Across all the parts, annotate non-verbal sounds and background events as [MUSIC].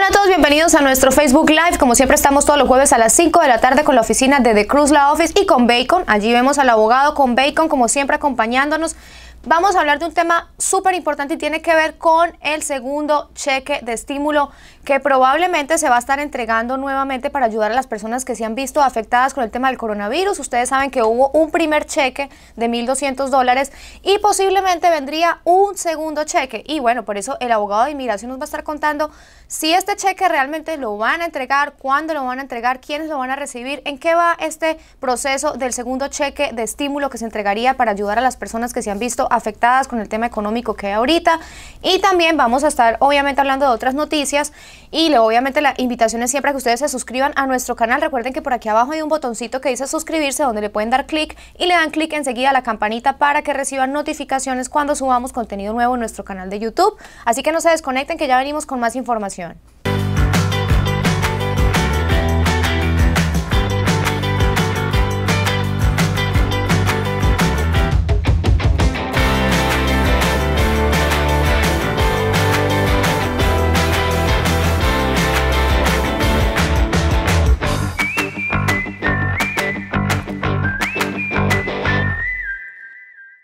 Hola a todos, bienvenidos a nuestro Facebook Live. Como siempre estamos todos los jueves a las 5 de la tarde con la oficina de The Cruz La Office y con Bacon. Allí vemos al abogado con Bacon, como siempre acompañándonos. Vamos a hablar de un tema súper importante y tiene que ver con el segundo cheque de estímulo que probablemente se va a estar entregando nuevamente para ayudar a las personas que se han visto afectadas con el tema del coronavirus. Ustedes saben que hubo un primer cheque de 1.200 dólares y posiblemente vendría un segundo cheque. Y bueno, por eso el abogado de inmigración nos va a estar contando si este cheque realmente lo van a entregar, cuándo lo van a entregar, quiénes lo van a recibir, en qué va este proceso del segundo cheque de estímulo que se entregaría para ayudar a las personas que se han visto afectadas con el tema económico que hay ahorita. Y también vamos a estar obviamente hablando de otras noticias y obviamente la invitación es siempre a que ustedes se suscriban a nuestro canal. Recuerden que por aquí abajo hay un botoncito que dice suscribirse donde le pueden dar clic y le dan clic enseguida a la campanita para que reciban notificaciones cuando subamos contenido nuevo en nuestro canal de YouTube. Así que no se desconecten que ya venimos con más información.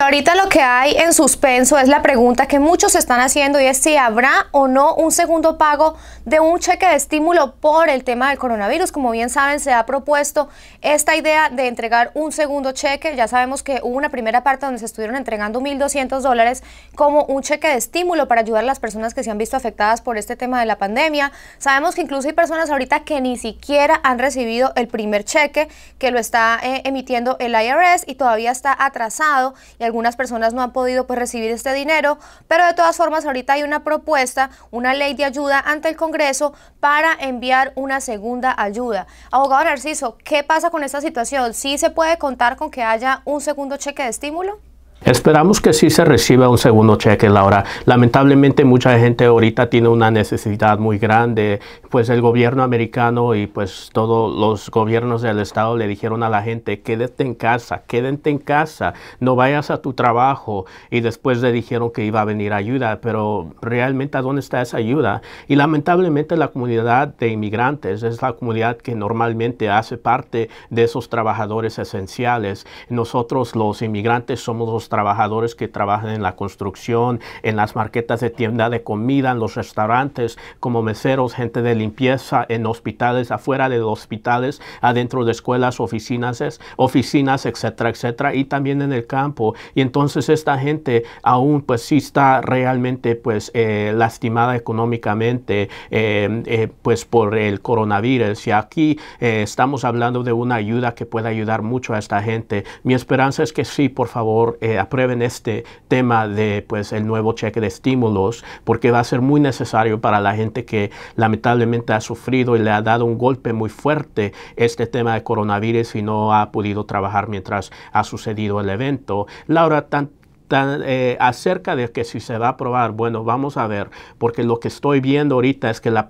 Ahorita lo que hay en suspenso es la pregunta que muchos están haciendo y es si habrá o no un segundo pago de un cheque de estímulo por el tema del coronavirus. Como bien saben, se ha propuesto esta idea de entregar un segundo cheque. Ya sabemos que hubo una primera parte donde se estuvieron entregando 1.200 dólares como un cheque de estímulo para ayudar a las personas que se han visto afectadas por este tema de la pandemia. Sabemos que incluso hay personas ahorita que ni siquiera han recibido el primer cheque que lo está eh, emitiendo el IRS y todavía está atrasado. Y algunas personas no han podido pues, recibir este dinero, pero de todas formas ahorita hay una propuesta, una ley de ayuda ante el Congreso para enviar una segunda ayuda. Abogado Narciso, ¿qué pasa con esta situación? ¿Sí se puede contar con que haya un segundo cheque de estímulo? Esperamos que sí se reciba un segundo cheque, Laura. Lamentablemente mucha gente ahorita tiene una necesidad muy grande, pues el gobierno americano y pues todos los gobiernos del estado le dijeron a la gente, quédate en casa, quédate en casa, no vayas a tu trabajo. Y después le dijeron que iba a venir ayuda, pero realmente ¿a dónde está esa ayuda? Y lamentablemente la comunidad de inmigrantes es la comunidad que normalmente hace parte de esos trabajadores esenciales. Nosotros los inmigrantes somos los trabajadores que trabajan en la construcción, en las marquetas de tienda de comida, en los restaurantes, como meseros, gente de limpieza, en hospitales, afuera de hospitales, adentro de escuelas, oficinas, oficinas, etcétera, etcétera, y también en el campo. Y entonces esta gente aún pues sí está realmente pues eh, lastimada económicamente eh, eh, pues por el coronavirus. Y aquí estamos hablando de una ayuda que puede ayudar mucho a esta gente. Mi esperanza es que sí, por favor, eh, aprueben este tema de pues el nuevo cheque de estímulos porque va a ser muy necesario para la gente que lamentablemente ha sufrido y le ha dado un golpe muy fuerte este tema de coronavirus y no ha podido trabajar mientras ha sucedido el evento. Laura, tanto eh, acerca de que si se va a aprobar, bueno, vamos a ver, porque lo que estoy viendo ahorita es que la,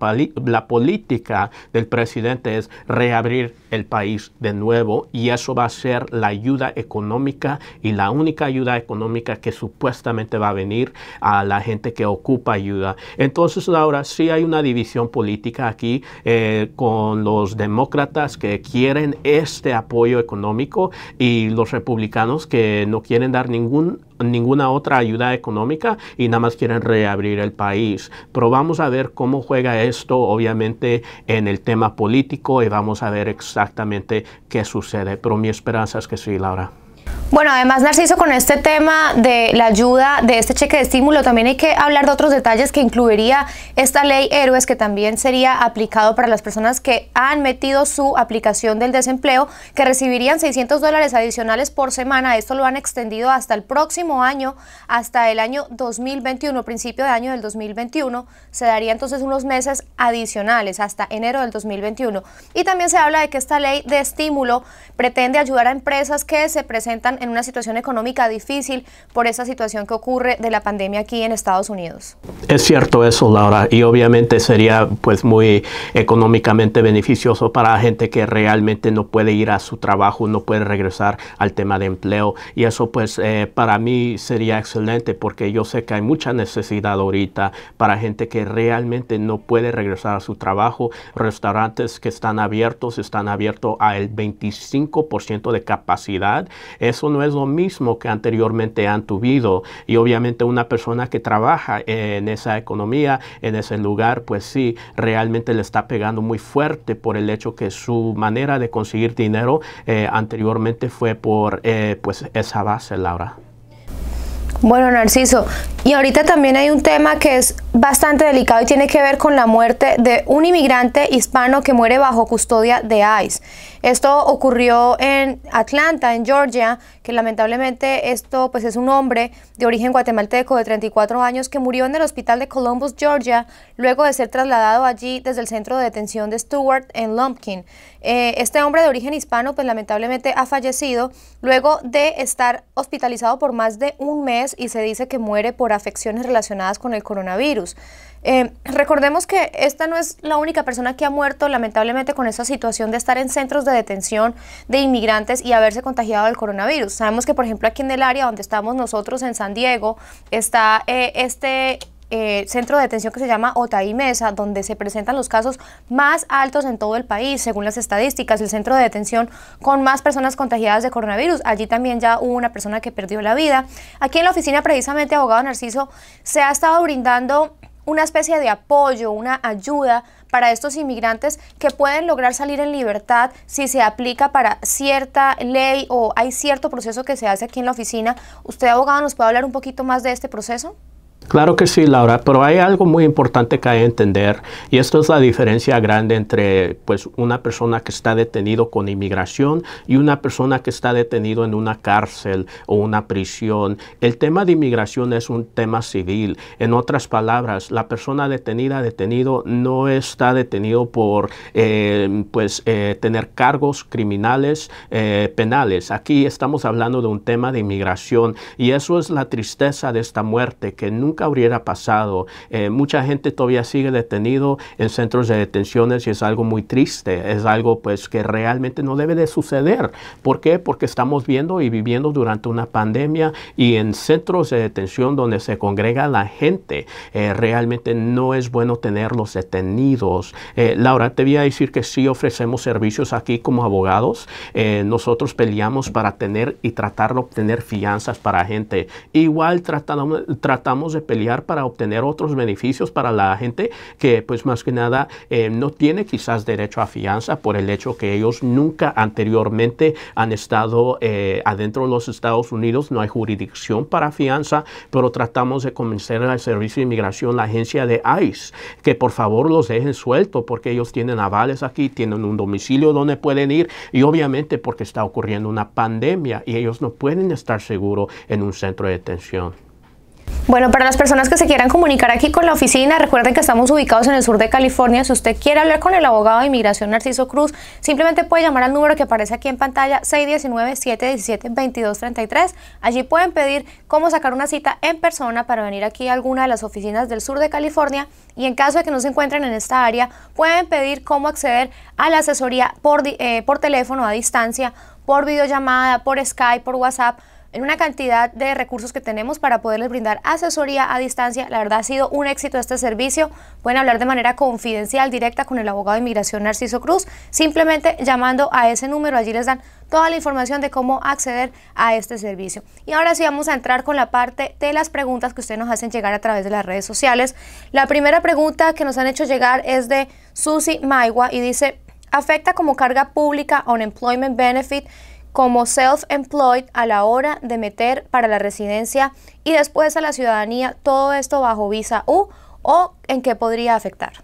política del presidente es reabrir el país de nuevo y eso va a ser la ayuda económica y la única ayuda económica que supuestamente va a venir a la gente que ocupa ayuda. Entonces ahora sí hay una división política aquí eh, con los demócratas que quieren este apoyo económico y los republicanos que no quieren dar ningún ninguna otra ayuda económica y nada más quieren reabrir el país. Pero vamos a ver cómo juega esto, obviamente, en el tema político y vamos a ver exactamente qué sucede. Pero mi esperanza es que sí, Laura. Bueno, además Narciso, con este tema de la ayuda de este cheque de estímulo, también hay que hablar de otros detalles que incluiría esta ley héroes que también sería aplicado para las personas que han metido su aplicación del desempleo, que recibirían 600 dólares adicionales por semana. Esto lo han extendido hasta el próximo año, hasta el año 2021, principio de año del 2021. Se daría entonces unos meses adicionales hasta enero del 2021. Y también se habla de que esta ley de estímulo pretende ayudar a empresas que se presentan en una situación económica difícil por esa situación que ocurre de la pandemia aquí en Estados Unidos. Es cierto eso, Laura, y obviamente sería pues muy económicamente beneficioso para gente que realmente no puede ir a su trabajo, no puede regresar al tema de empleo y eso pues eh, para mí sería excelente porque yo sé que hay mucha necesidad ahorita para gente que realmente no puede regresar a su trabajo, restaurantes que están abiertos, están abiertos al 25% de capacidad. Eso no es lo mismo que anteriormente han tuvido Y obviamente una persona que trabaja en esa economía, en ese lugar, pues sí, realmente le está pegando muy fuerte por el hecho que su manera de conseguir dinero eh, anteriormente fue por eh, pues esa base, Laura. Bueno, Narciso, y ahorita también hay un tema que es bastante delicado y tiene que ver con la muerte de un inmigrante hispano que muere bajo custodia de ICE. Esto ocurrió en Atlanta, en Georgia, que lamentablemente esto pues es un hombre de origen guatemalteco de 34 años que murió en el hospital de Columbus, Georgia, luego de ser trasladado allí desde el centro de detención de Stewart en Lumpkin. Eh, este hombre de origen hispano pues lamentablemente ha fallecido luego de estar hospitalizado por más de un mes y se dice que muere por afecciones relacionadas con el coronavirus. Eh, recordemos que esta no es la única persona que ha muerto lamentablemente con esa situación de estar en centros de detención de inmigrantes y haberse contagiado del coronavirus. Sabemos que, por ejemplo, aquí en el área donde estamos nosotros, en San Diego, está eh, este eh, centro de detención que se llama Otay Mesa, donde se presentan los casos más altos en todo el país, según las estadísticas, el centro de detención con más personas contagiadas de coronavirus. Allí también ya hubo una persona que perdió la vida. Aquí en la oficina, precisamente, abogado Narciso, se ha estado brindando una especie de apoyo, una ayuda para estos inmigrantes que pueden lograr salir en libertad si se aplica para cierta ley o hay cierto proceso que se hace aquí en la oficina. ¿Usted, abogado, nos puede hablar un poquito más de este proceso? Claro que sí, Laura, pero hay algo muy importante que hay que entender y esto es la diferencia grande entre pues una persona que está detenido con inmigración y una persona que está detenido en una cárcel o una prisión. El tema de inmigración es un tema civil. En otras palabras, la persona detenida, detenido, no está detenido por eh, pues eh, tener cargos criminales eh, penales. Aquí estamos hablando de un tema de inmigración y eso es la tristeza de esta muerte que nunca nunca hubiera pasado. Eh, mucha gente todavía sigue detenido en centros de detenciones y es algo muy triste, es algo pues que realmente no debe de suceder. ¿Por qué? Porque estamos viendo y viviendo durante una pandemia y en centros de detención donde se congrega la gente, eh, realmente no es bueno tenerlos detenidos. Eh, Laura, te voy a decir que sí ofrecemos servicios aquí como abogados. nosotros peleamos para tener y tratar de obtener fianzas para gente. Igual tratamos de pelear para obtener otros beneficios para la gente que pues más que nada eh, no tiene quizás derecho a fianza por el hecho que ellos nunca anteriormente han estado eh, adentro de los Estados Unidos, no hay jurisdicción para fianza, pero tratamos de convencer al Servicio de Inmigración, la agencia de ICE, que por favor los dejen suelto porque ellos tienen avales aquí, tienen un domicilio donde pueden ir y obviamente porque está ocurriendo una pandemia y ellos no pueden estar seguros en un centro de detención. Bueno, para las personas que se quieran comunicar aquí con la oficina, recuerden que estamos ubicados en el sur de California. Si usted quiere hablar con el abogado de inmigración Narciso Cruz, simplemente puede llamar al número que aparece aquí en pantalla 619-717-2233. Allí pueden pedir cómo sacar una cita en persona para venir aquí a alguna de las oficinas del sur de California y en caso de que no se encuentren en esta área, pueden pedir cómo acceder a la asesoría por, eh, por teléfono a distancia, por videollamada, por Skype, por WhatsApp en una cantidad de recursos que tenemos para poderles brindar asesoría a distancia. La verdad ha sido un éxito este servicio. Pueden hablar de manera confidencial, directa con el abogado de inmigración Narciso Cruz, simplemente llamando a ese número. Allí les dan toda la información de cómo acceder a este servicio. Y ahora sí vamos a entrar con la parte de las preguntas que ustedes nos hacen llegar a través de las redes sociales. La primera pregunta que nos han hecho llegar es de Susi Maigua y dice, ¿afecta como carga pública employment Benefit? como self-employed a la hora de meter para la residencia y después a la ciudadanía todo esto bajo visa U o en qué podría afectar.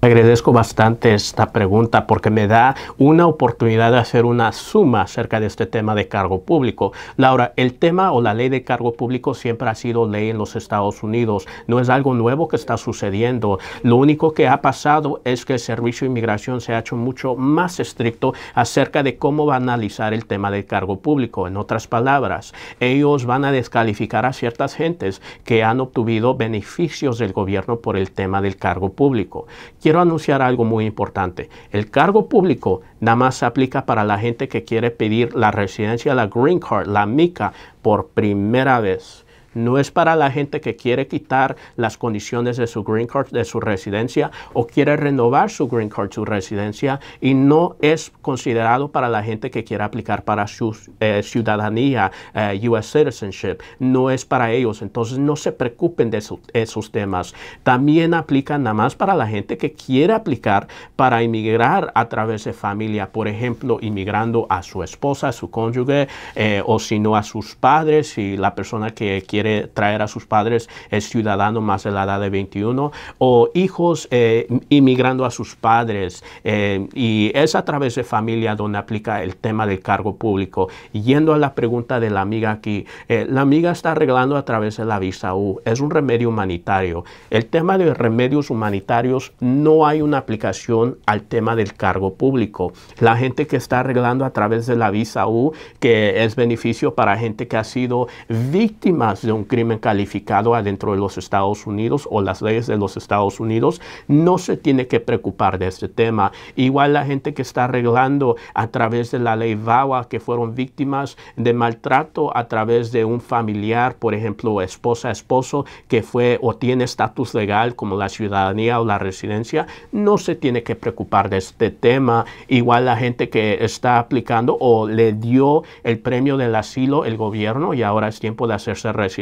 Agradezco bastante esta pregunta porque me da una oportunidad de hacer una suma acerca de este tema de cargo público. Laura, el tema o la ley de cargo público siempre ha sido ley en los Estados Unidos. No es algo nuevo que está sucediendo. Lo único que ha pasado es que el Servicio de Inmigración se ha hecho mucho más estricto acerca de cómo va a analizar el tema del cargo público. En otras palabras, ellos van a descalificar a ciertas gentes que han obtuvido beneficios del gobierno por el tema del cargo público quiero anunciar algo muy importante. El cargo público nada más se aplica para la gente que quiere pedir la residencia, la green card, la mica, por primera vez. No es para la gente que quiere quitar las condiciones de su green card, de su residencia, o quiere renovar su green card, su residencia, y no es considerado para la gente que quiere aplicar para su eh, ciudadanía, eh, US citizenship. No es para ellos. Entonces, no se preocupen de esos temas. También aplica nada más para la gente que quiere aplicar para inmigrar a través de familia, por ejemplo, inmigrando a su esposa, a su cónyuge, eh, o si no a sus padres, y la persona que quiere traer a sus padres es ciudadano más de la edad de 21 o hijos eh, inmigrando a sus padres eh, y es a través de familia donde aplica el tema del cargo público. Yendo a la pregunta de la amiga aquí, eh, la amiga está arreglando a través de la visa U, es un remedio humanitario. El tema de remedios humanitarios no hay una aplicación al tema del cargo público. La gente que está arreglando a través de la visa U, que es beneficio para gente que ha sido víctimas de un un crimen calificado adentro de los Estados Unidos o las leyes de los Estados Unidos, no se tiene que preocupar de este tema. Igual la gente que está arreglando a través de la ley VAWA que fueron víctimas de maltrato a través de un familiar, por ejemplo, esposa, esposo, que fue o tiene estatus legal como la ciudadanía o la residencia, no se tiene que preocupar de este tema. Igual la gente que está aplicando o le dio el premio del asilo el gobierno y ahora es tiempo de hacerse residencia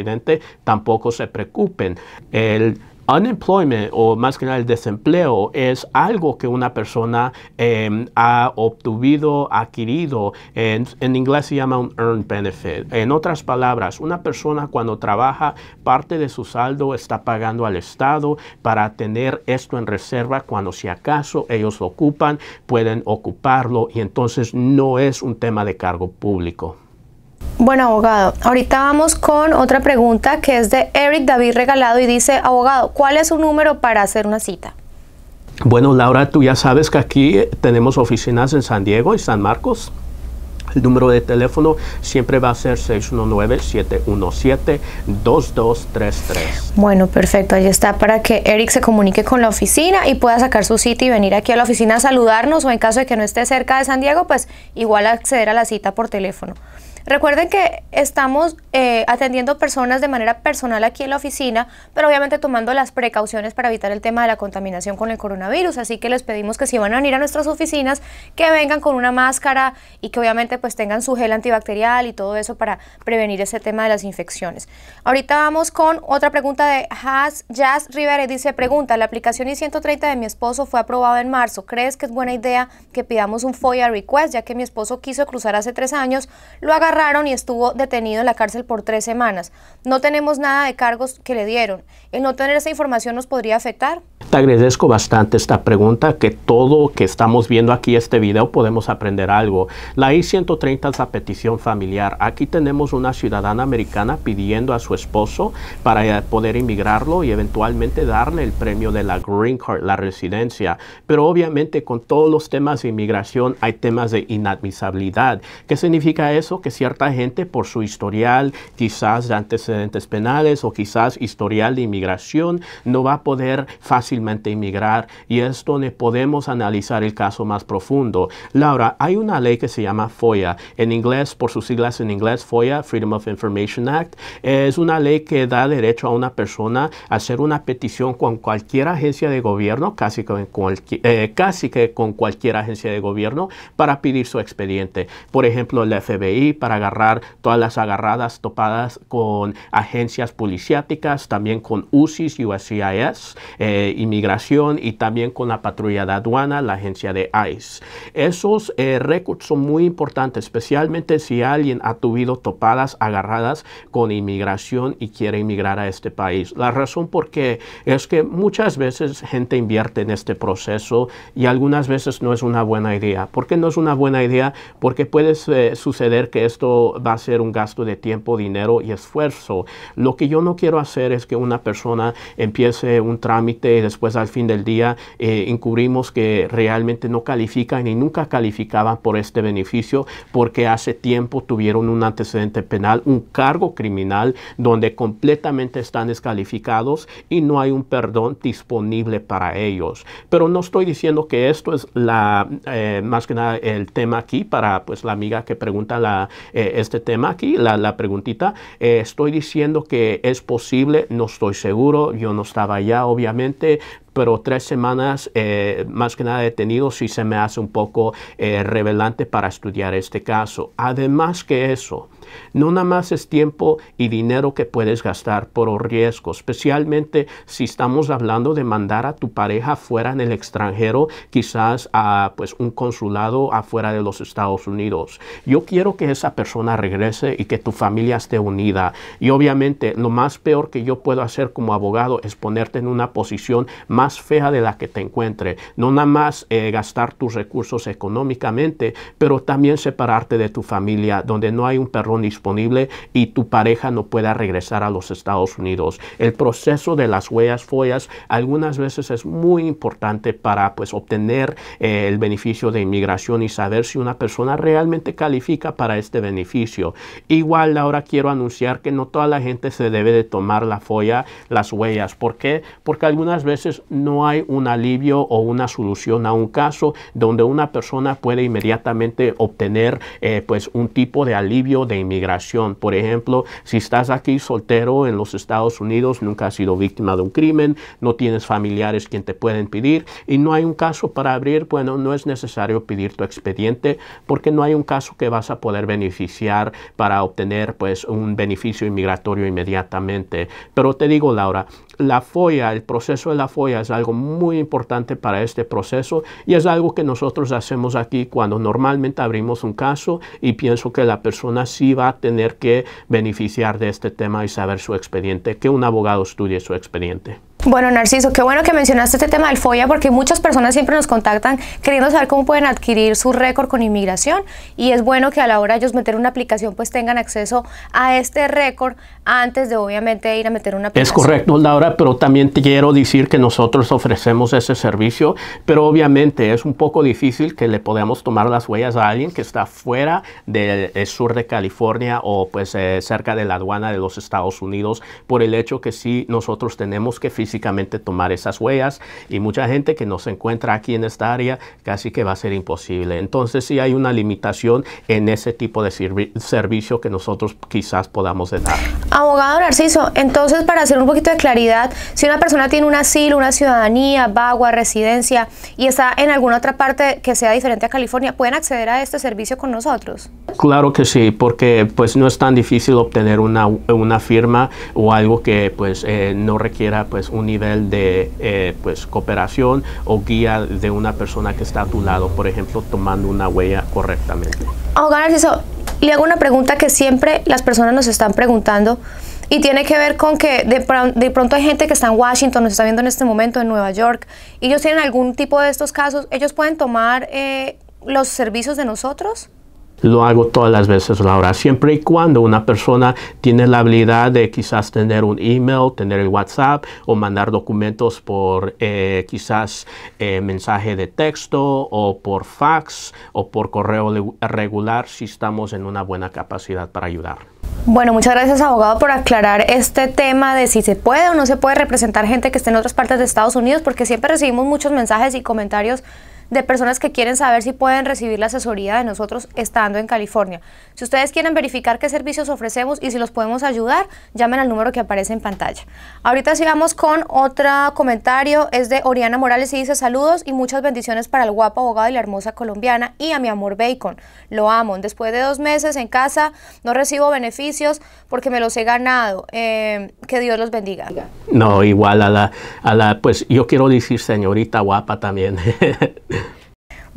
tampoco se preocupen. El unemployment o más que nada el desempleo es algo que una persona em, ha obtenido, adquirido. En, en, inglés se llama un earned benefit. En otras palabras, una persona cuando trabaja, parte de su saldo está pagando al Estado para tener esto en reserva cuando si acaso ellos lo ocupan, pueden ocuparlo y entonces no es un tema de cargo público. Bueno, abogado, ahorita vamos con otra pregunta que es de Eric David Regalado y dice, abogado, ¿cuál es su número para hacer una cita? Bueno, Laura, tú ya sabes que aquí eh, tenemos oficinas en San Diego y San Marcos. El número de teléfono siempre va a ser 619-717-2233. Bueno, perfecto. Ahí está para que Eric se comunique con la oficina y pueda sacar su cita y venir aquí a la oficina a saludarnos o en caso de que no esté cerca de San Diego, pues igual acceder a la cita por teléfono. Recuerden que estamos eh, atendiendo personas de manera personal aquí en la oficina, pero obviamente tomando las precauciones para evitar el tema de la contaminación con el coronavirus. Así que les pedimos que si van a venir a nuestras oficinas, que vengan con una máscara y que obviamente pues tengan su gel antibacterial y todo eso para prevenir ese tema de las infecciones. Ahorita vamos con otra pregunta de Has Jazz Rivera. Dice, pregunta, la aplicación I-130 de mi esposo fue aprobada en marzo. ¿Crees que es buena idea que pidamos un FOIA request ya que mi esposo quiso cruzar hace tres años? Lo agarró y estuvo detenido en la cárcel por tres semanas. No tenemos nada de cargos que le dieron. ¿El no tener esa información nos podría afectar? Te agradezco bastante esta pregunta, que todo que estamos viendo aquí, este video, podemos aprender algo. La I-130 es la petición familiar. Aquí tenemos una ciudadana americana pidiendo a su esposo para eh, poder inmigrarlo y eventualmente darle el premio de la Green Card, la residencia. Pero obviamente con todos los temas de inmigración hay temas de inadmisibilidad. ¿Qué significa eso? Que si cierta gente por su historial quizás de antecedentes penales o quizás historial de inmigración, no va a poder fácilmente inmigrar y es donde podemos analizar el caso más profundo. Laura, hay una ley que se llama FOIA, en inglés, por sus siglas en inglés, FOIA, Freedom of Information Act, es una ley que da derecho a una persona a hacer una petición con cualquier agencia de gobierno, casi, con cualquier, eh, casi que con cualquier agencia de gobierno, para pedir su expediente. Por ejemplo, el FBI, para agarrar todas las agarradas topadas con agencias policiáticas, también con UCIS, USCIS, eh, inmigración y también con la patrulla de aduana, la agencia de ICE. Esos recursos eh, récords son muy importantes, especialmente si alguien ha tenido topadas, agarradas con inmigración y quiere inmigrar a este país. La razón por qué es que muchas veces gente invierte en este proceso y algunas veces no es una buena idea. ¿Por qué no es una buena idea? Porque puede eh, suceder que esto va a ser un gasto de tiempo, dinero y esfuerzo. Lo que yo no quiero hacer es que una persona empiece un trámite y después al fin del día eh, encubrimos que realmente no califican y nunca calificaban por este beneficio porque hace tiempo tuvieron un antecedente penal, un cargo criminal donde completamente están descalificados y no hay un perdón disponible para ellos. Pero no estoy diciendo que esto es la, eh, más que nada el tema aquí para pues la amiga que pregunta la, eh, este tema aquí, la, preguntita. Eh, estoy diciendo que es posible, no estoy seguro, yo no estaba allá, obviamente, pero tres semanas eh, más que nada detenido sí se me hace un poco eh, revelante para estudiar este caso. Además que eso, no nada más es tiempo y dinero que puedes gastar por riesgo, especialmente si estamos hablando de mandar a tu pareja fuera en el extranjero, quizás a pues un consulado afuera de los Estados Unidos. Yo quiero que esa persona regrese y que tu familia esté unida. Y obviamente lo más peor que yo puedo hacer como abogado es ponerte en una posición más fea de la que te encuentre. No nada más eh, gastar tus recursos económicamente, pero también separarte de tu familia, donde no hay un perrón disponible y tu pareja no pueda regresar a los Estados Unidos. El proceso de las huellas follas algunas veces es muy importante para pues obtener eh, el beneficio de inmigración y saber si una persona realmente califica para este beneficio. Igual ahora quiero anunciar que no toda la gente se debe de tomar la folla, las huellas. ¿Por qué? Porque algunas veces no hay un alivio o una solución a un caso donde una persona puede inmediatamente obtener eh, pues un tipo de alivio de inmigración. Por ejemplo, si estás aquí soltero en los Estados Unidos, nunca has sido víctima de un crimen, no tienes familiares quien te pueden pedir y no hay un caso para abrir, bueno, no es necesario pedir tu expediente porque no hay un caso que vas a poder beneficiar para obtener pues un beneficio inmigratorio inmediatamente. Pero te digo, Laura, la FOIA, el proceso de la FOIA es algo muy importante para este proceso y es algo que nosotros hacemos aquí cuando normalmente abrimos un caso y pienso que la persona sí va a tener que beneficiar de este tema y saber su expediente, que un abogado estudie su expediente. Bueno, Narciso, qué bueno que mencionaste este tema del FOIA porque muchas personas siempre nos contactan queriendo saber cómo pueden adquirir su récord con inmigración y es bueno que a la hora de ellos meter una aplicación pues tengan acceso a este récord antes de obviamente ir a meter una aplicación. Es correcto, Laura, pero también te quiero decir que nosotros ofrecemos ese servicio, pero obviamente es un poco difícil que le podamos tomar las huellas a alguien que está fuera del eh, sur de California o pues eh, cerca de la aduana de los Estados Unidos por el hecho que sí nosotros tenemos que físicamente tomar esas huellas y mucha gente que no se encuentra aquí en esta área casi que va a ser imposible. Entonces si hay una limitación en ese tipo de servicio que nosotros quizás podamos dar. Abogado Narciso, entonces para hacer un poquito de claridad, si una persona tiene un asilo, una ciudadanía, vagua, residencia y está en alguna otra parte que sea diferente a California, ¿pueden acceder a este servicio con nosotros? Claro que sí, porque pues no es tan difícil obtener una, una firma o algo que pues eh, no requiera pues un nivel de eh, pues, cooperación o guía de una persona que está a tu lado, por ejemplo, tomando una huella correctamente. eso le hago una pregunta que siempre las personas nos están preguntando y tiene que ver con que de, pronto hay gente que está en Washington, nos está viendo en este momento, en Nueva York, y ellos tienen algún tipo de estos casos, ¿ellos pueden tomar eh, los servicios de nosotros? Lo hago todas las veces, Laura, siempre y cuando una persona tiene la habilidad de quizás tener un email, tener el WhatsApp o mandar documentos por eh, quizás eh, mensaje de texto o por fax o por correo regular si estamos en una buena capacidad para ayudar. Bueno, muchas gracias abogado por aclarar este tema de si se puede o no se puede representar gente que esté en otras partes de Estados Unidos, porque siempre recibimos muchos mensajes y comentarios de personas que quieren saber si pueden recibir la asesoría de nosotros estando en California. Si ustedes quieren verificar qué servicios ofrecemos y si los podemos ayudar, llamen al número que aparece en pantalla. Ahorita sigamos con otro comentario, es de Oriana Morales y dice saludos y muchas bendiciones para el guapo abogado y la hermosa colombiana y a mi amor Bacon. Lo amo. Después de dos meses en casa no recibo beneficios porque me los he ganado. Eh, que Dios los bendiga. No, igual a la, a la, pues yo quiero decir señorita guapa también. [LAUGHS]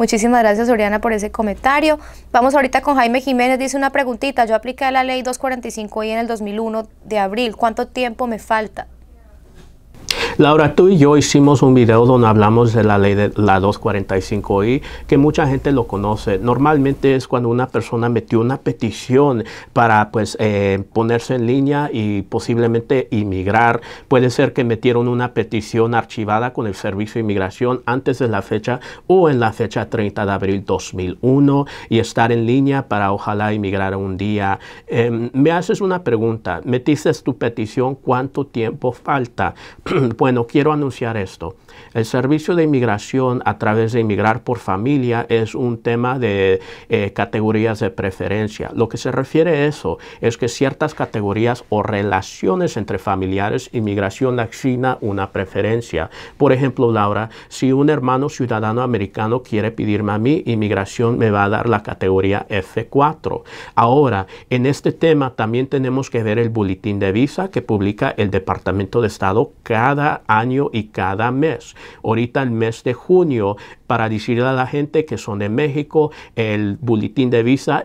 Muchísimas gracias, Oriana, por ese comentario. Vamos ahorita con Jaime Jiménez. Dice una preguntita. Yo apliqué la ley 245 y en el 2001 de abril. ¿Cuánto tiempo me falta? Laura, tú y yo hicimos un video donde hablamos de la ley de la 245i, que mucha gente lo conoce. Normalmente es cuando una persona metió una petición para pues eh, ponerse en línea y posiblemente inmigrar. Puede ser que metieron una petición archivada con el Servicio de Inmigración antes de la fecha o en la fecha 30 de abril 2001 y estar en línea para ojalá inmigrar un día. Em, me haces una pregunta. ¿Metiste tu petición? ¿Cuánto tiempo falta? [CLEARS THROAT] bueno, quiero anunciar esto. El servicio de inmigración a través de inmigrar por familia es un tema de eh, categorías de preferencia. Lo que se refiere a eso es que ciertas categorías o relaciones entre familiares, inmigración asigna una preferencia. Por ejemplo, Laura, si un hermano ciudadano americano quiere pedirme a mí, inmigración me va a dar la categoría F4. Ahora, en este tema también tenemos que ver el boletín de visa que publica el Departamento de Estado cada año y cada mes ahorita el mes de junio, para decirle a la gente que son de México, el boletín de visa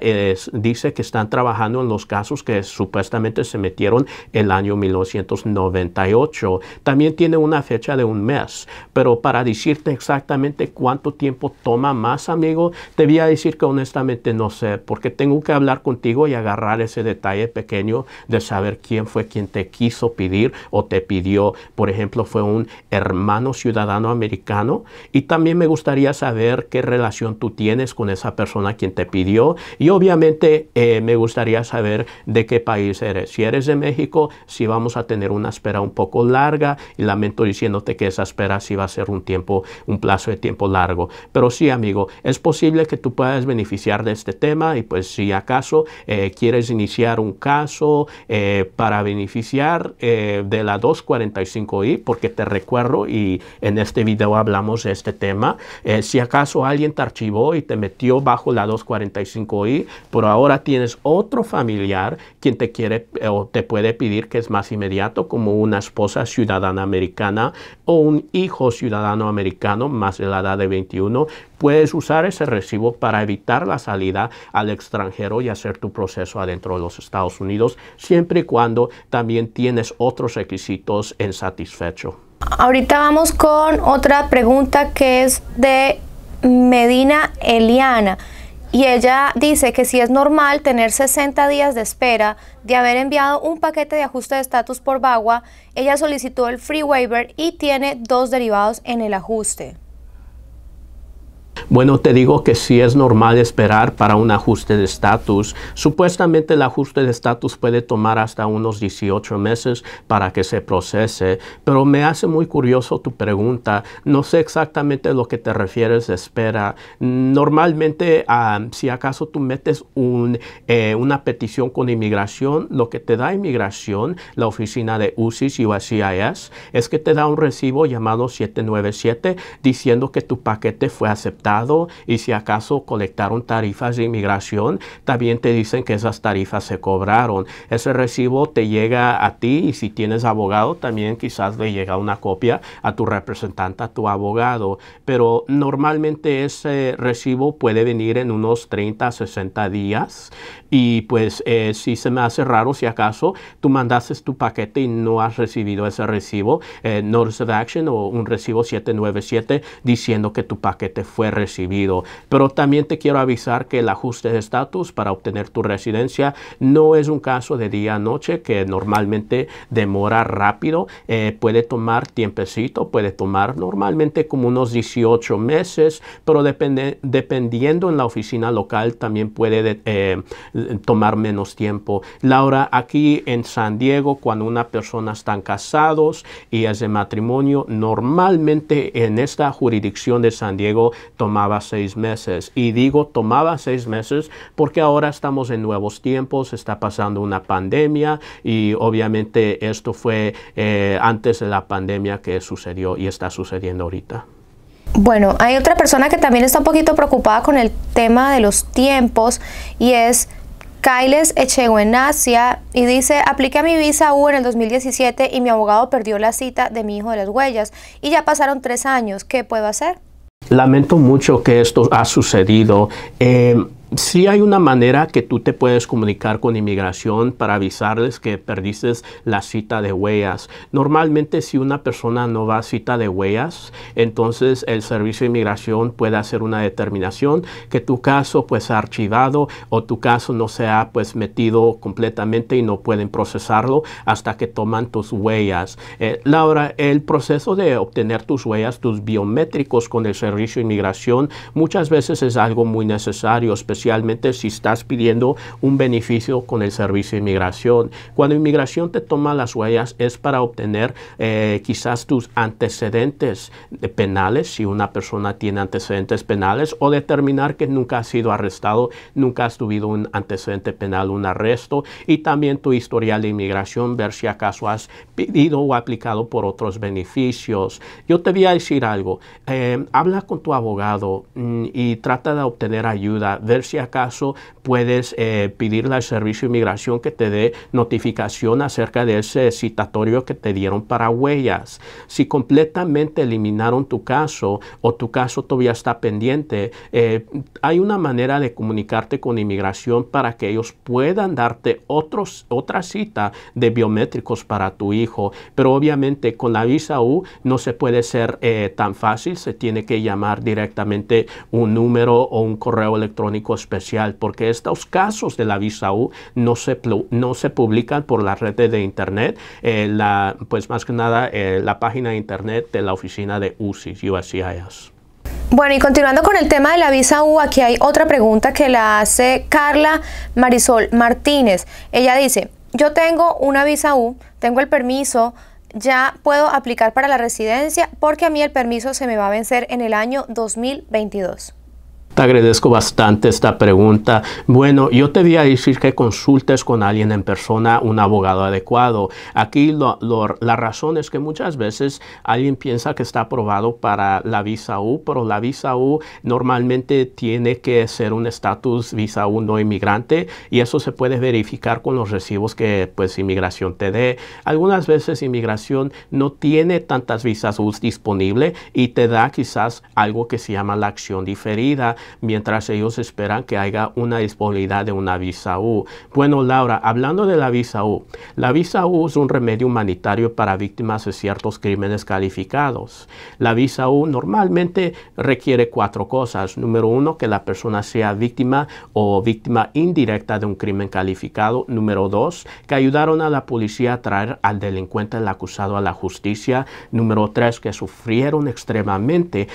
dice que están trabajando en los casos que supuestamente se metieron el año 1998. También tiene una fecha de un mes, pero para decirte exactamente cuánto tiempo toma más, amigo, te voy a decir que honestamente no sé, porque tengo que hablar contigo y agarrar ese detalle pequeño de saber quién fue quien te quiso pedir o te pidió. Por ejemplo, fue un hermano ciudadano americano y también me gustaría saber qué relación tú tienes con esa persona quien te pidió y obviamente eh, me gustaría saber de qué país eres. Si eres de México, si vamos a tener una espera un poco larga y lamento diciéndote que esa espera sí va a ser un tiempo, un plazo de tiempo largo. Pero sí, amigo, es posible que tú puedas beneficiar de este tema y pues si acaso eh, quieres iniciar un caso eh, para beneficiar de la 245i, porque te recuerdo y en este video hablamos de este tema. Eh, si acaso alguien te archivó y te metió bajo la 245i, pero ahora tienes otro familiar quien te quiere eh, o te puede pedir que es más inmediato, como una esposa ciudadana americana o un hijo ciudadano americano más de la edad de 21, puedes usar ese recibo para evitar la salida al extranjero y hacer tu proceso adentro de los Estados Unidos, siempre y cuando también tienes otros requisitos en satisfecho. Ahorita vamos con otra pregunta que es de Medina Eliana. Y ella dice que si es normal tener 60 días de espera de haber enviado un paquete de ajuste de estatus por Bagua, ella solicitó el free waiver y tiene dos derivados en el ajuste. Bueno, te digo que sí es normal esperar para un ajuste de estatus. Supuestamente el ajuste de estatus puede tomar hasta unos 18 meses para que se procese, pero me hace muy curioso tu pregunta. No sé exactamente a lo que te refieres de espera. Normalmente, ah, si acaso tú metes eh, una petición con inmigración, lo que te da inmigración, la oficina de USIS y USCIS, es que te da un recibo llamado 797 diciendo que tu paquete fue aceptado y si acaso colectaron tarifas de inmigración, también te dicen que esas tarifas se cobraron. Ese recibo te llega a ti y si tienes abogado, también quizás le llega una copia a tu representante, a tu abogado. Pero normalmente ese recibo puede venir en unos 30 a 60 días. Y pues eh, si se me hace raro, si acaso tú mandaste tu paquete y no has recibido ese recibo, eh, Notice of Action o un recibo 797 diciendo que tu paquete fue recibido. Pero también te quiero avisar que el ajuste de estatus para obtener tu residencia no es un caso de día a noche que normalmente demora rápido. Eh, puede tomar tiempecito, puede tomar normalmente como unos 18 meses, pero depende, dependiendo en la oficina local también puede eh, tomar menos tiempo. Laura, aquí en San Diego, cuando una persona están casados y es de matrimonio, normalmente en esta jurisdicción de San Diego tomaba seis meses. Y digo tomaba seis meses porque ahora estamos en nuevos tiempos, está pasando una pandemia y obviamente esto fue eh, antes de la pandemia que sucedió y está sucediendo ahorita. Bueno, hay otra persona que también está un poquito preocupada con el tema de los tiempos y es Kailes Echeguenacia y dice, apliqué a mi visa U en el 2017 y mi abogado perdió la cita de mi hijo de las huellas y ya pasaron tres años, ¿qué puedo hacer? Lamento mucho que esto ha sucedido. Eh, sí hay una manera que tú te puedes comunicar con inmigración para avisarles que perdiste la cita de huellas. Normalmente si una persona no va a cita de huellas, entonces el servicio de inmigración puede hacer una determinación que tu caso pues ha archivado o tu caso no se ha pues metido completamente y no pueden procesarlo hasta que toman tus huellas. Eh, Laura, el proceso de obtener tus huellas, tus biométricos con el servicio de inmigración muchas veces es algo muy necesario, especialmente si estás pidiendo un beneficio con el servicio de inmigración. Cuando inmigración te toma las huellas es para obtener eh, quizás tus antecedentes penales, si una persona tiene antecedentes penales, o determinar que nunca has sido arrestado, nunca has tenido un antecedente penal, un arresto, y también tu historial de inmigración, ver si acaso has pedido o aplicado por otros beneficios. Yo te voy a decir algo, eh, habla con tu abogado mm, y trata de obtener ayuda, ver si acaso puedes eh, pedirle al Servicio de Inmigración que te dé notificación acerca de ese citatorio que te dieron para huellas. Si completamente eliminaron tu caso o tu caso todavía está pendiente, eh, hay una manera de comunicarte con inmigración para que ellos puedan darte otros, otra cita de biométricos para tu hijo. Pero obviamente con la visa U no se puede ser eh, tan fácil, se tiene que llamar directamente un número o un correo electrónico especial, porque estos casos de la visa U no se, no se publican por la red de Internet, eh, la, pues más que nada eh, la página de Internet de la oficina de UCIS, USCIS. Bueno, y continuando con el tema de la visa U, aquí hay otra pregunta que la hace Carla Marisol Martínez. Ella dice, yo tengo una visa U, tengo el permiso, ya puedo aplicar para la residencia porque a mí el permiso se me va a vencer en el año 2022. Te agradezco bastante esta pregunta. Bueno, yo te voy a decir que consultes con alguien en persona, un abogado adecuado. Aquí la razón es que muchas veces alguien piensa que está aprobado para la visa U, pero la visa U normalmente tiene que ser un estatus visa U no inmigrante y eso se puede verificar con los recibos que pues inmigración te dé. Algunas veces inmigración no tiene tantas visas U disponibles y te da quizás algo que se llama la acción diferida mientras ellos esperan que haya una disponibilidad de una visa U. Bueno, Laura, hablando de la visa U, la visa U es un remedio humanitario para víctimas de ciertos crímenes calificados. La visa U normalmente requiere cuatro cosas. Número uno, que la persona sea víctima o víctima indirecta de un crimen calificado. Número dos, que ayudaron a la policía a traer al delincuente, al acusado a la justicia. Número tres, que sufrieron extremadamente,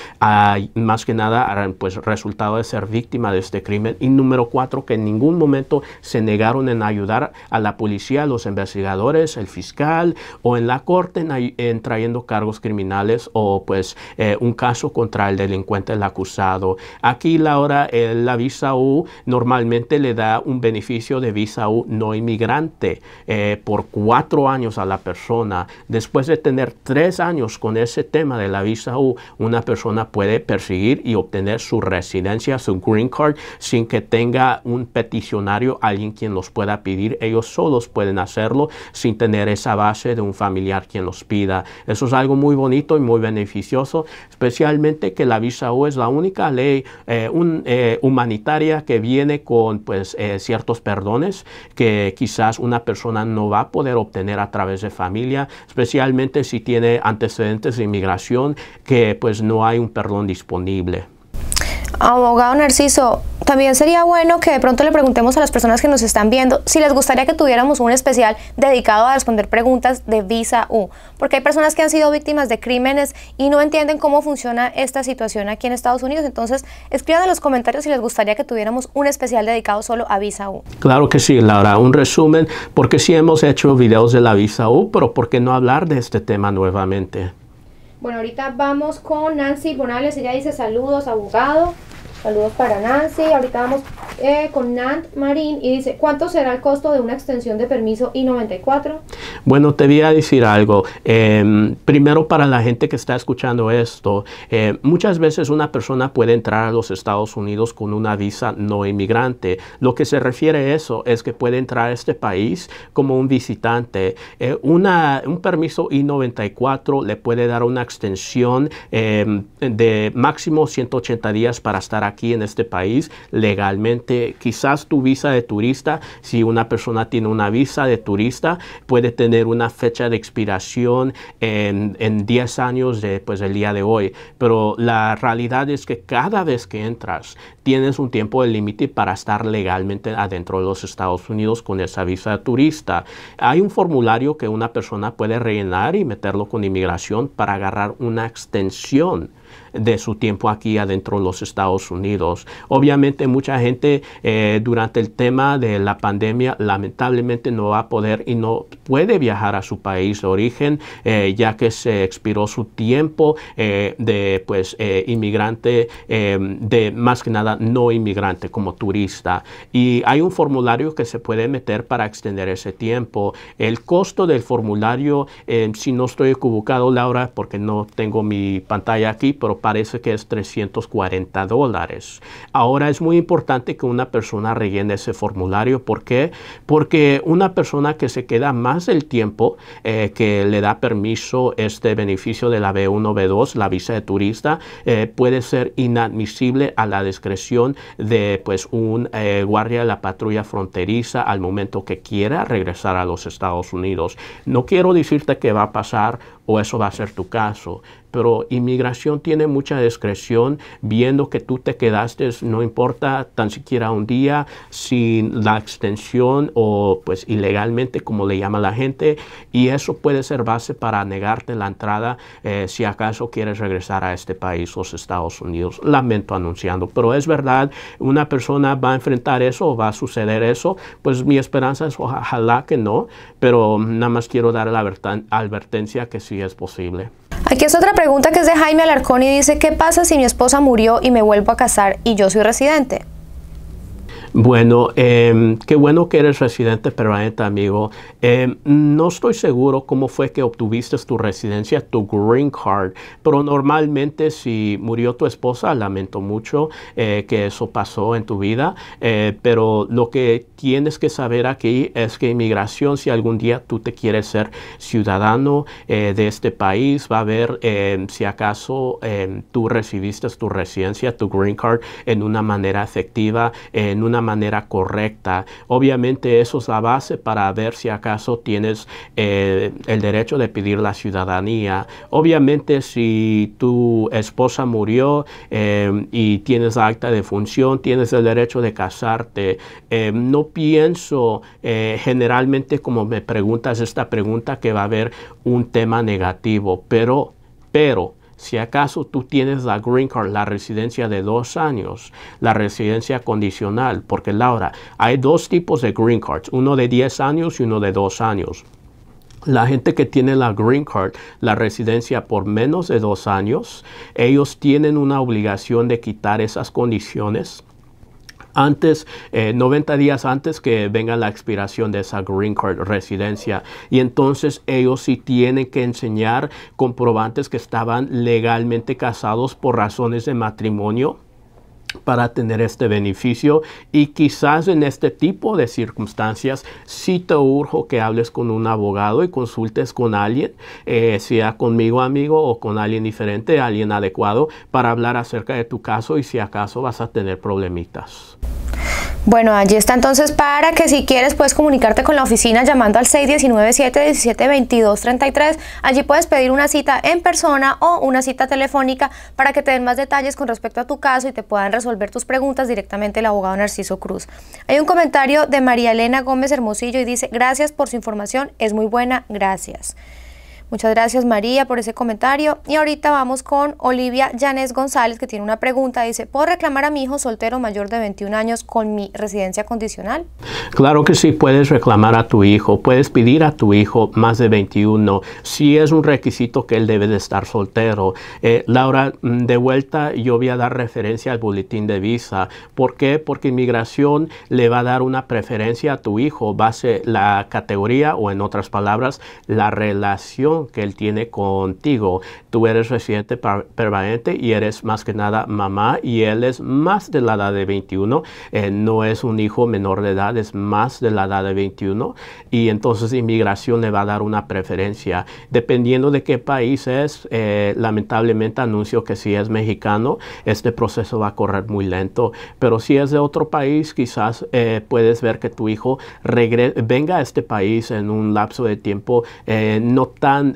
más que nada, pues result de ser víctima de este crimen. Y número cuatro, que en ningún momento se negaron en ayudar a la policía, los investigadores, el fiscal o en la corte en, trayendo cargos criminales o pues eh, un caso contra el delincuente, el acusado. Aquí la hora, eh, la visa U normalmente le da un beneficio de visa U no inmigrante eh, por cuatro años a la persona. Después de tener tres años con ese tema de la visa U, una persona puede perseguir y obtener su residencia su green card, sin que tenga un peticionario, alguien quien los pueda pedir. Ellos solos pueden hacerlo sin tener esa base de un familiar quien los pida. Eso es algo muy bonito y muy beneficioso, especialmente que la visa O es la única ley eh, eh, humanitaria que viene con pues, eh, ciertos perdones que quizás una persona no va a poder obtener a través de familia, especialmente si tiene antecedentes de inmigración que pues no hay un perdón disponible. Abogado Narciso, también sería bueno que de pronto le preguntemos a las personas que nos están viendo si les gustaría que tuviéramos un especial dedicado a responder preguntas de Visa U, porque hay personas que han sido víctimas de crímenes y no entienden cómo funciona esta situación aquí en Estados Unidos. Entonces, escriban en los comentarios si les gustaría que tuviéramos un especial dedicado solo a Visa U. Claro que sí, Laura, un resumen, porque sí hemos hecho videos de la Visa U, pero ¿por qué no hablar de este tema nuevamente? Bueno, ahorita vamos con Nancy Bonales. Ella dice saludos, abogado. Saludos para Nancy. Ahorita vamos eh, con Nant Marín y dice, ¿cuánto será el costo de una extensión de permiso I-94? Bueno, te voy a decir algo. Em, primero para la gente que está escuchando esto, eh, muchas veces una persona puede entrar a los Estados Unidos con una visa no inmigrante. Lo que se refiere a eso es que puede entrar a este país como un visitante. Eh, una, un permiso I-94 le puede dar una extensión em, de máximo 180 días para estar aquí en este país legalmente. Quizás tu visa de turista, si una persona tiene una visa de turista, puede tener una fecha de expiración en, en 10 años de, pues, día de hoy. Pero la realidad es que cada vez que entras, tienes un tiempo de límite para estar legalmente adentro de los Estados Unidos con esa visa de turista. Hay un formulario que una persona puede rellenar y meterlo con inmigración para agarrar una extensión de su tiempo aquí adentro de los Estados Unidos. Obviamente mucha gente eh, durante el tema de la pandemia lamentablemente no va a poder y no puede viajar a su país de origen eh, ya que se expiró su tiempo eh, de pues inmigrante de más que nada no inmigrante como turista y hay un formulario que se puede meter para extender ese tiempo. El costo del formulario si no estoy equivocado Laura porque no tengo mi pantalla aquí pero parece que es 340 dólares. Ahora es muy importante que una persona rellene ese formulario. ¿Por qué? Porque una persona que se queda más del tiempo eh, que le da permiso este beneficio de la B1, B2, la visa de turista, eh, puede ser inadmisible a la discreción de pues un eh, guardia de la patrulla fronteriza al momento que quiera regresar a los Estados Unidos. No quiero decirte que va a pasar o eso va a ser tu caso. Pero inmigración tiene mucha discreción, viendo que tú te quedaste, no importa tan siquiera un día, sin la extensión o pues ilegalmente, como le llama la gente, y eso puede ser base para negarte la entrada eh, si acaso quieres regresar a este país, los Estados Unidos. Lamento anunciando, pero es verdad, una persona va a enfrentar eso o va a suceder eso, pues mi esperanza es ojalá que no, pero nada más quiero dar la advertencia que si es posible. Aquí es otra pregunta que es de Jaime Alarcón y dice, ¿qué pasa si mi esposa murió y me vuelvo a casar y yo soy residente? Bueno, em, qué bueno que eres residente permanente, amigo. Em, no estoy seguro cómo fue que obtuviste tu residencia, tu green card, pero normalmente si murió tu esposa, lamento mucho eh, que eso pasó en tu vida, eh, pero lo que tienes que saber aquí es que inmigración, si algún día tú te quieres ser ciudadano eh, de este país, va a ver em, si acaso tú recibiste tu residencia, tu green card, en una manera efectiva, en una manera correcta. Obviamente eso es la base para ver si acaso tienes eh, el derecho de pedir la ciudadanía. Obviamente si tu esposa murió eh, y tienes acta de función, tienes el derecho de casarte. Eh, no pienso generalmente como me preguntas esta pregunta que va a haber un tema negativo, pero, pero, si acaso tú tienes la green card, la residencia de dos años, la residencia condicional, porque Laura, hay dos tipos de green cards, uno de 10 años y uno de dos años. La gente que tiene la green card, la residencia por menos de dos años, ellos tienen una obligación de quitar esas condiciones antes, 90 eh, días antes que venga la expiración de esa Green Card residencia. Y entonces ellos sí tienen que enseñar comprobantes que estaban legalmente casados por razones de matrimonio para tener este beneficio y quizás en este tipo de circunstancias si te urjo que hables con un abogado y consultes con alguien, eh, sea conmigo amigo o con alguien diferente, alguien adecuado para hablar acerca de tu caso y si acaso vas a tener problemitas. Bueno, allí está entonces para que si quieres puedes comunicarte con la oficina llamando al 619-717-2233. Allí puedes pedir una cita en persona o una cita telefónica para que te den más detalles con respecto a tu caso y te puedan resolver tus preguntas directamente el abogado Narciso Cruz. Hay un comentario de María Elena Gómez Hermosillo y dice, gracias por su información, es muy buena, gracias. Muchas gracias María por ese comentario. Y ahorita vamos con Olivia yanes González que tiene una pregunta. Dice, ¿puedo reclamar a mi hijo soltero mayor de 21 años con mi residencia condicional? Claro que sí, puedes reclamar a tu hijo. Puedes pedir a tu hijo más de 21 si es un requisito que él debe de estar soltero. Eh, Laura, mm, de vuelta yo voy a dar referencia al boletín de visa. ¿Por qué? Porque inmigración le va a dar una preferencia a tu hijo base la categoría o en otras palabras la relación que Él tiene contigo. Tú eres residente permanente y eres más que nada mamá y Él es más de la edad de 21. Eh, no es un hijo menor de edad, es más de la edad de 21. Y entonces inmigración le va a dar una preferencia. Dependiendo de qué país es, eh, lamentablemente anuncio que si es mexicano, este proceso va a correr muy lento. Pero si es de otro país, quizás eh, puedes ver que tu hijo venga a este país en un lapso de tiempo no tan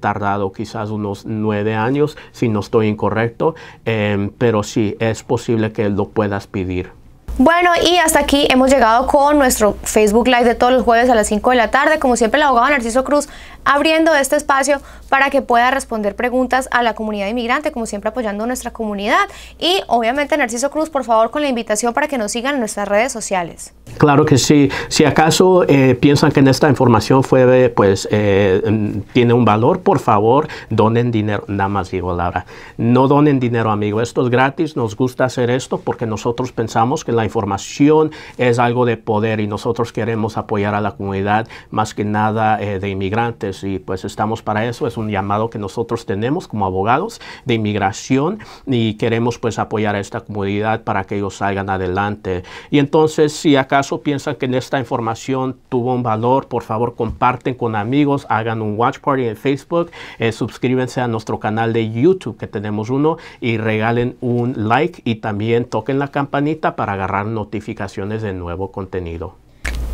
tardado quizás unos nueve años, si no estoy incorrecto, em, pero sí es posible que lo puedas pedir. Bueno, y hasta aquí hemos llegado con nuestro Facebook Live de todos los jueves a las 5 de la tarde. Como siempre, el abogado Narciso Cruz abriendo este espacio para que pueda responder preguntas a la comunidad inmigrante, como siempre apoyando nuestra comunidad. Y obviamente, Narciso Cruz, por favor, con la invitación para que nos sigan en nuestras redes sociales. Claro que sí. Si acaso eh, piensan que en esta información fue, pues, eh, tiene un valor, por favor, donen dinero. Nada más digo, Laura, no donen dinero, amigo. Esto es gratis. Nos gusta hacer esto porque nosotros pensamos que la información es algo de poder y nosotros queremos apoyar a la comunidad más que nada eh, de inmigrantes y pues estamos para eso. Es un llamado que nosotros tenemos como abogados de inmigración y queremos pues apoyar a esta comunidad para que ellos salgan adelante. Y entonces si acaso piensan que en esta información tuvo un valor, por favor comparten con amigos, hagan un watch party en Facebook, eh, suscríbanse a nuestro canal de YouTube que tenemos uno y regalen un like y también toquen la campanita para agarrar notificaciones de nuevo contenido.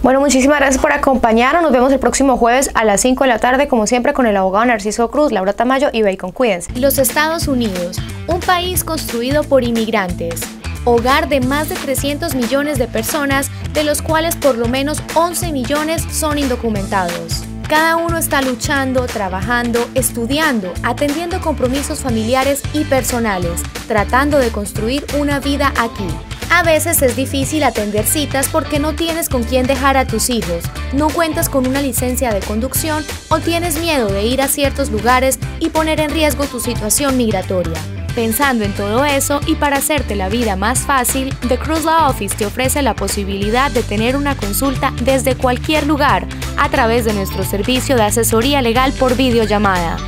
Bueno, muchísimas gracias por acompañarnos. Nos vemos el próximo jueves a las 5 de la tarde, como siempre, con el abogado Narciso Cruz, Laura Tamayo y Bacon. Cuídense. Los Estados Unidos, un país construido por inmigrantes, hogar de más de 300 millones de personas, de los cuales por lo menos 11 millones son indocumentados. Cada uno está luchando, trabajando, estudiando, atendiendo compromisos familiares y personales, tratando de construir una vida aquí. A veces es difícil atender citas porque no tienes con quién dejar a tus hijos, no cuentas con una licencia de conducción o tienes miedo de ir a ciertos lugares y poner en riesgo tu situación migratoria. Pensando en todo eso y para hacerte la vida más fácil, The Cruise Law Office te ofrece la posibilidad de tener una consulta desde cualquier lugar a través de nuestro servicio de asesoría legal por videollamada.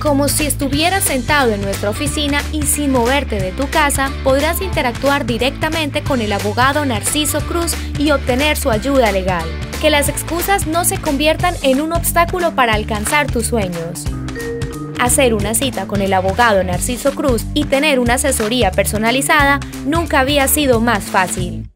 Como si estuvieras sentado en nuestra oficina y sin moverte de tu casa, podrás interactuar directamente con el abogado Narciso Cruz y obtener su ayuda legal. Que las excusas no se conviertan en un obstáculo para alcanzar tus sueños. Hacer una cita con el abogado Narciso Cruz y tener una asesoría personalizada nunca había sido más fácil.